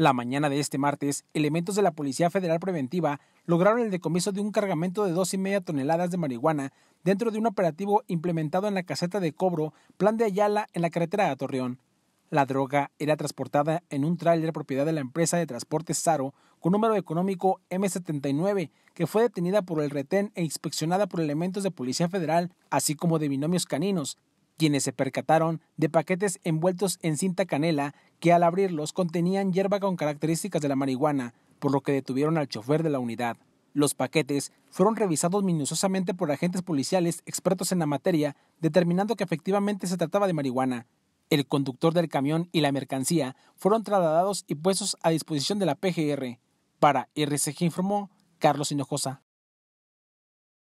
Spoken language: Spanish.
La mañana de este martes, elementos de la Policía Federal Preventiva lograron el decomiso de un cargamento de dos y media toneladas de marihuana dentro de un operativo implementado en la caseta de cobro Plan de Ayala en la carretera de Torreón. La droga era transportada en un tráiler propiedad de la empresa de transporte Saro con número económico M79, que fue detenida por el retén e inspeccionada por elementos de Policía Federal, así como de binomios caninos, quienes se percataron de paquetes envueltos en cinta canela que al abrirlos contenían hierba con características de la marihuana, por lo que detuvieron al chofer de la unidad. Los paquetes fueron revisados minuciosamente por agentes policiales expertos en la materia, determinando que efectivamente se trataba de marihuana. El conductor del camión y la mercancía fueron trasladados y puestos a disposición de la PGR. Para RCG informó Carlos Hinojosa.